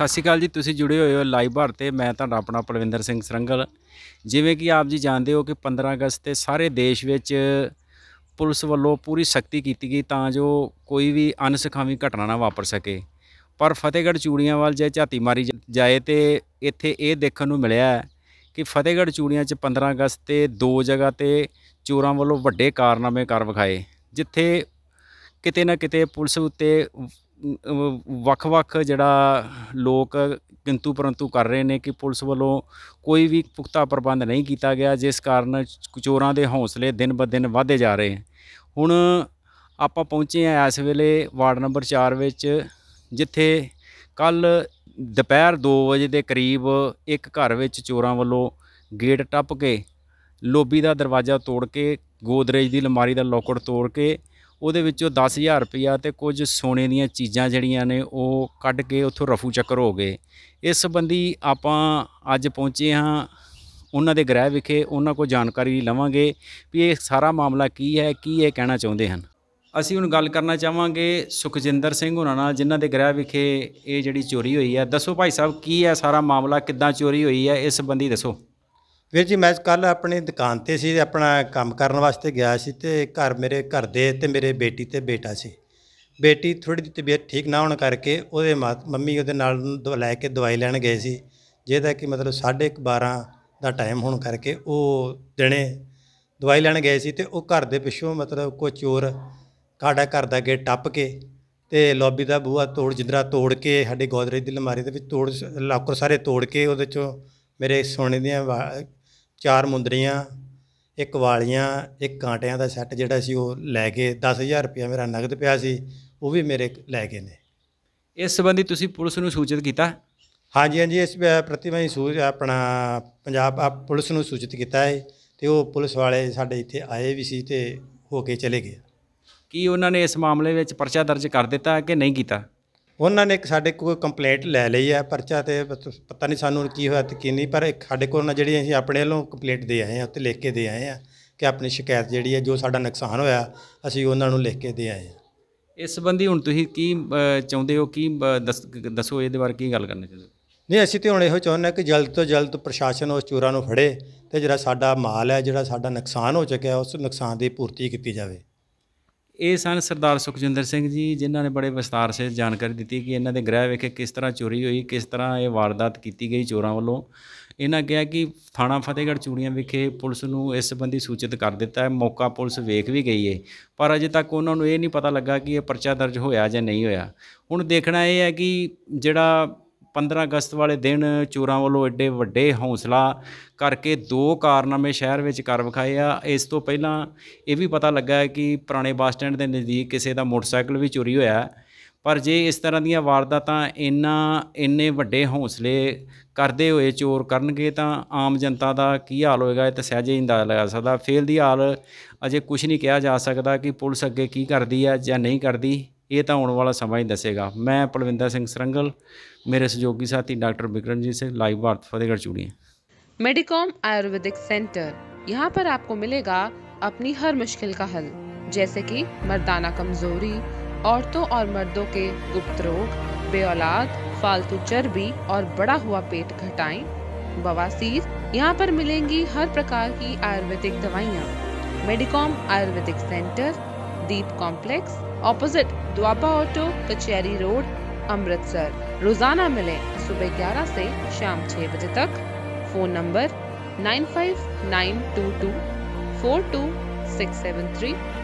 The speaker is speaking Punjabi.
ਸਤਿ ਸ਼੍ਰੀ ਅਕਾਲ ਜੀ ਤੁਸੀਂ ਜੁੜੇ ਹੋਏ ਹੋ ਲਾਈਵ ਭਾਰਤ ਤੇ ਮੈਂ ਤੁਹਾਡਾ ਆਪਣਾ ਪਲਵਿੰਦਰ ਸਿੰਘ ਸਰੰਗਲ ਜਿਵੇਂ ਕਿ ਆਪ ਜੀ ਜਾਣਦੇ ਹੋ ਕਿ 15 ਅਗਸਤ ਤੇ ਸਾਰੇ ਦੇਸ਼ ਵਿੱਚ ਪੁਲਿਸ ਵੱਲੋਂ ਪੂਰੀ ਸਖਤੀ ਕੀਤੀ ਗਈ ਤਾਂ ਜੋ ਕੋਈ ਵੀ ਅਨਸਖਾਵੀ ਘਟਨਾ ਨਾ ਵਾਪਰ ਸਕੇ ਪਰ ਫਤਿਹਗੜ੍ਹ ਚੂੜੀਆਂ ਵਾਲ ਜੇ ਝਾਤੀ ਮਾਰੀ ਜਾਏ ਤੇ ਇੱਥੇ ਇਹ ਦੇਖਣ ਨੂੰ ਮਿਲਿਆ ਕਿ ਫਤਿਹਗੜ੍ਹ ਚੂੜੀਆਂ 'ਚ 15 ਅਗਸਤ ਤੇ ਦੋ ਜਗ੍ਹਾ ਤੇ ਚੋਰਾਂ ਵੱਲੋਂ ਵੱਡੇ ਕਾਰਨਾਮੇ ਕਰ ਵਿਖਾਏ ਜਿੱਥੇ ਕਿਤੇ ਨਾ ਕਿਤੇ ਪੁਲਿਸ ਉੱਤੇ ਵੱਖ-ਵੱਖ ਜਿਹੜਾ ਲੋਕ ਕਿੰਤੂ ਪਰੰਤੂ ਕਰ ਰਹੇ ਨੇ ਕਿ ਪੁਲਿਸ ਵੱਲੋਂ ਕੋਈ ਵੀ ਪੁਖਤਾ ਪ੍ਰਬੰਧ ਨਹੀਂ ਕੀਤਾ ਗਿਆ ਜਿਸ ਕਾਰਨ ਚੋਰਾਂ ਦੇ ਹੌਸਲੇ ਦਿਨ ਬ ਦਿਨ ਵਧਦੇ ਜਾ ਰਹੇ ਹੁਣ ਆਪਾਂ ਪਹੁੰਚੇ ਆ ਇਸ ਵੇਲੇ ਵਾਰਡ ਨੰਬਰ 4 ਵਿੱਚ ਜਿੱਥੇ ਕੱਲ ਦੁਪਹਿਰ 2 ਵਜੇ ਦੇ ਕਰੀਬ ਇੱਕ ਘਰ ਵਿੱਚ ਚੋਰਾਂ ਵੱਲੋਂ ਗੇਟ ਟੱਪ ਕੇ ਲੋਬੀ ਦਾ ਦਰਵਾਜ਼ਾ ਤੋੜ ਕੇ ਗੋਦਰੇਜ ਦੀ ਅਲਮਾਰੀ ਦਾ ਲੋਕਰ ਤੋੜ ਕੇ ਉਹਦੇ ਵਿੱਚੋਂ 10000 ਰੁਪਇਆ ਤੇ ਕੁਝ ਸੋਨੇ ਦੀਆਂ ਚੀਜ਼ਾਂ ਜਿਹੜੀਆਂ ਨੇ ਉਹ ਕੱਢ ਕੇ ਉੱਥੋਂ ਰਫੂ ਚੱਕਰ ਹੋ ਗਏ ਇਸ ਸੰਬੰਧੀ ਆਪਾਂ ਅੱਜ ਪਹੁੰਚੇ ਹਾਂ ਉਹਨਾਂ ਦੇ ਗ੍ਰਹਿ ਵਿਖੇ ਉਹਨਾਂ ਕੋਲ ਜਾਣਕਾਰੀ ਲਵਾਂਗੇ ਵੀ ਇਹ ਸਾਰਾ ਮਾਮਲਾ ਕੀ ਹੈ ਕੀ ਇਹ ਕਹਿਣਾ ਚਾਹੁੰਦੇ ਹਨ ਅਸੀਂ ਹੁਣ ਗੱਲ ਕਰਨਾ ਚਾਹਾਂਗੇ ਸੁਖਜਿੰਦਰ ਸਿੰਘ ਉਹਨਾਂ ਨਾਲ ਜਿਨ੍ਹਾਂ ਦੇ ਗ੍ਰਹਿ ਵਿਖੇ ਇਹ ਜਿਹੜੀ ਚੋਰੀ ਹੋਈ ਹੈ ਦੱਸੋ ਭਾਈ ਸਾਹਿਬ ਕੀ ਹੈ ਸਾਰਾ ਮਾਮਲਾ ਕਿੱਦਾਂ ਚੋਰੀ ਹੋਈ ਹੈ ਇਸ ਸੰਬੰਧੀ ਦੱਸੋ ਵੀਰ ਜੀ ਮੈਂ ਕੱਲ ਆਪਣੀ ਦੁਕਾਨ ਤੇ ਸੀ ਆਪਣਾ ਕੰਮ ਕਰਨ ਵਾਸਤੇ ਗਿਆ ਸੀ ਤੇ ਘਰ ਮੇਰੇ ਘਰ ਦੇ ਤੇ ਮੇਰੇ ਬੇਟੀ ਤੇ ਬੇਟਾ ਸੀ ਬੇਟੀ ਥੋੜੀ ਜਿਹੀ ਤਬੀਅਤ ਠੀਕ ਨਾ ਹੋਣ ਕਰਕੇ ਉਹਦੇ ਮੰਮੀ ਉਹਦੇ ਨਾਲ ਲੈ ਕੇ ਦਵਾਈ ਲੈਣ ਗਏ ਸੀ ਜਿਹਦਾ ਕਿ ਮਤਲਬ 12:30 ਦਾ ਟਾਈਮ ਹੋਣ ਕਰਕੇ ਉਹ ਦਿਨੇ ਦਵਾਈ ਲੈਣ ਗਏ ਸੀ ਤੇ ਉਹ ਘਰ ਦੇ ਪਿੱਛੋਂ ਮਤਲਬ ਕੋਈ ਚੋਰ ਕਾੜਾ ਘਰ ਦਾ ਗੇ ਟੱਪ ਕੇ ਤੇ ਲੌਬੀ ਦਾ ਬੂਹਾ ਤੋੜ ਜਿੰਦਰਾ ਤੋੜ ਕੇ ਸਾਡੇ ਗੋਦਰੇ ਦੀ ਅਲਮਾਰੀ ਦੇ ਵਿੱਚ ਤੋੜ ਲਾਕਰ ਸਾਰੇ ਤੋੜ ਕੇ ਉਹਦੇ ਚੋਂ ਮੇਰੇ ਸੋਨੇ ਦੀਆਂ ਚਾਰ ਮੁੰਦਰੀਆਂ ਇੱਕ ਵਾਲੀਆਂ ਇੱਕ ਕਾਂਟਿਆਂ ਦਾ ਸੈੱਟ ਜਿਹੜਾ ਸੀ ਉਹ ਲੈ ਕੇ 10000 ਰੁਪਇਆ ਮੇਰਾ ਨਗਦ ਪਿਆ ਸੀ ਉਹ ਵੀ ਮੇਰੇ ਲੈ ਗਏ ਨੇ ਇਸ ਸੰਬੰਧੀ ਤੁਸੀਂ ਪੁਲਿਸ ਨੂੰ ਸੂਚਿਤ ਕੀਤਾ ਹਾਂਜੀ ਹਾਂਜੀ ਇਸ ਪ੍ਰਤੀ ਮੈਂ ਸੂਚ ਆਪਣਾ ਪੰਜਾਬ ਪੁਲਿਸ ਨੂੰ ਸੂਚਿਤ ਕੀਤਾ ਹੈ ਤੇ ਉਹ ਪੁਲਿਸ ਵਾਲੇ ਸਾਡੇ ਇੱਥੇ ਆਏ ਵੀ ਸੀ ਤੇ ਹੋ ਕੇ ਚਲੇ ਗਏ ਕੀ ਉਹਨਾਂ ਨੇ ਇਸ ਮਾਮਲੇ ਵਿੱਚ ਪਰਚਾ ਦਰਜ ਕਰ ਦਿੱਤਾ ਕਿ ਨਹੀਂ ਕੀਤਾ ਉਹਨਾਂ ਨੇ ਸਾਡੇ ਕੋਲ ਕੰਪਲੇਂਟ ਲੈ ਲਈ ਹੈ ਪਰਚਾ ਤੇ ਪਤਾ ਨਹੀਂ ਸਾਨੂੰ ਕੀ ਹੋਇਆ ਤੇ ਕੀ ਨਹੀਂ ਪਰ ਸਾਡੇ ਕੋਲ ਨਾ ਜਿਹੜੀ ਅਸੀਂ ਆਪਣੇ ਵੱਲੋਂ ਕੰਪਲੇਂਟ ਦੇ ਆਏ ਆ ਉੱਤੇ ਲਿਖ ਕੇ ਦੇ ਆਏ ਆ ਕਿ ਆਪਣੀ ਸ਼ਿਕਾਇਤ ਜਿਹੜੀ ਹੈ ਜੋ ਸਾਡਾ ਨੁਕਸਾਨ ਹੋਇਆ ਅਸੀਂ ਉਹਨਾਂ ਨੂੰ ਲਿਖ ਕੇ ਦੇ ਆਏ ਆ ਇਸ ਸੰਬੰਧੀ ਹੁਣ ਤੁਸੀਂ ਕੀ ਚਾਹੁੰਦੇ ਹੋ ਕੀ ਦੱਸੋ ਇਹਦੇ ਬਾਰੇ ਕੀ ਗੱਲ ਕਰਨੀ ਚਾਹੁੰਦੇ ਹੋ? ਨਹੀਂ ਅਸੀਂ ਤੇ ਹੁਣ ਇਹੋ ਚਾਹੁੰਦੇ ਹਾਂ ਕਿ ਜਲਦ ਤੋਂ ਜਲਦ ਪ੍ਰਸ਼ਾਸਨ ਉਸ ਚੋਰਾਂ ਨੂੰ ਫੜੇ ਤੇ ਜਿਹੜਾ ਸਾਡਾ ਮਾਲ ਹੈ ਜਿਹੜਾ ਸਾਡਾ ਨੁਕਸਾਨ ਹੋ ਚੁੱਕਿਆ ਉਸ ਨੁਕਸਾਨ ਦੀ ਪੂਰਤੀ ਕੀਤੀ ਜਾਵੇ ਇਹ ਸਨ ਸਰਦਾਰ ਸੁਖਜਿੰਦਰ ਸਿੰਘ ਜੀ ਜਿਨ੍ਹਾਂ ਨੇ ਬੜੇ ਵਿਸਤਾਰ ਸੇ ਜਾਣਕਾਰੀ ਦਿੱਤੀ ਕਿ ਇਹਨਾਂ ਦੇ ਗ੍ਰਹਿ ਵੇਖੇ ਕਿਸ ਤਰ੍ਹਾਂ ਚੋਰੀ ਹੋਈ ਕਿਸ ਤਰ੍ਹਾਂ ਇਹ ਵਾਰਦਾਤ ਕੀਤੀ ਗਈ ਚੋਰਾਂ ਵੱਲੋਂ ਇਹਨਾਂ ਕਿਹਾ ਕਿ ਥਾਣਾ ਫਤਿਹਗੜ੍ਹ ਚੂੜੀਆਂ ਵਿਖੇ ਪੁਲਿਸ ਨੂੰ ਇਸ ਸੰਬੰਧੀ ਸੂਚਿਤ ਕਰ ਦਿੱਤਾ ਹੈ ਮੌਕਾ ਪੁਲਿਸ ਵੇਖ ਵੀ ਗਈ ਹੈ ਪਰ ਅਜੇ ਤੱਕ ਉਹਨਾਂ ਨੂੰ ਇਹ ਨਹੀਂ ਪਤਾ ਲੱਗਾ ਕਿ ਇਹ ਪਰਚਾ ਦਰਜ ਹੋਇਆ ਜਾਂ ਨਹੀਂ ਹੋਇਆ ਹੁਣ ਦੇਖਣਾ ਇਹ ਹੈ ਕਿ ਜਿਹੜਾ 15 ਅਗਸਤ ਵਾਲੇ ਦਿਨ ਚੋਰਾਂ ਵੱਲੋਂ ਐਡੇ ਵੱਡੇ ਹੌਸਲਾ ਕਰਕੇ ਦੋ ਕਾਰਨਾਮੇ ਸ਼ਹਿਰ ਵਿੱਚ ਕਰ ਵਿਖਾਏ ਆ ਇਸ ਤੋਂ ਪਹਿਲਾਂ ਇਹ ਵੀ ਪਤਾ ਲੱਗਾ ਕਿ ਪੁਰਾਣੇ ਬੱਸ ਸਟੈਂਡ ਦੇ ਨਜ਼ਦੀਕ ਕਿਸੇ ਦਾ ਮੋਟਰਸਾਈਕਲ ਵੀ ਚੋਰੀ ਹੋਇਆ ਪਰ ਜੇ ਇਸ ਤਰ੍ਹਾਂ ਦੀਆਂ ਵਾਰਦਾਤਾਂ ਇੰਨਾ ਇੰਨੇ ਵੱਡੇ ਹੌਸਲੇ ਕਰਦੇ ਹੋਏ ਚੋਰ ਕਰਨਗੇ ਤਾਂ ਆਮ ਜਨਤਾ ਦਾ ਕੀ ਹਾਲ ਹੋਏਗਾ ਇਹ ਤਾਂ ਸਹਿਜੇ ਹੀ ਅੰਦਾਜ਼ਾ ਲਗਾ ਸਕਦਾ ਫੇਲ ਦੀ ਹਾਲ ਅਜੇ ਕੁਝ ਨਹੀਂ ਕਿਹਾ ਜਾ ਸਕਦਾ ਕਿ ਪੁਲਿਸ ਅੱਗੇ ਕੀ ਕਰਦੀ ਹੈ ਜਾਂ ਨਹੀਂ ਕਰਦੀ ये तो आने वाला समा ही दसेगा मैं पलविंद सरंगल मेरे सहयोगी साथी doctor Bikramjit Singh live Bharat Fatehgarh Fatehgarh Churian Medicom ayurvedic centre यहाँ पर आपको मिलेगा अपनी हर मुश्किल का हल जैसे कि मर्दाना कमजोरी औरतों और मर्दों के गुप्त रोग बेऔलाद फालतू चर्बी और बड़ा हुआ पेट घटाएं बवासीर यहाँ पर मिलेंगी हर प्रकार की आयुर्वेदिक दवाइयाँ Medicom ayurvedic centre Navdeep complex opposite Doaba auto Kachehri road Amritsar रोजाना मिले सुबह 11 से शाम 6 बजे तक phone number nine five nine two two four two six seven three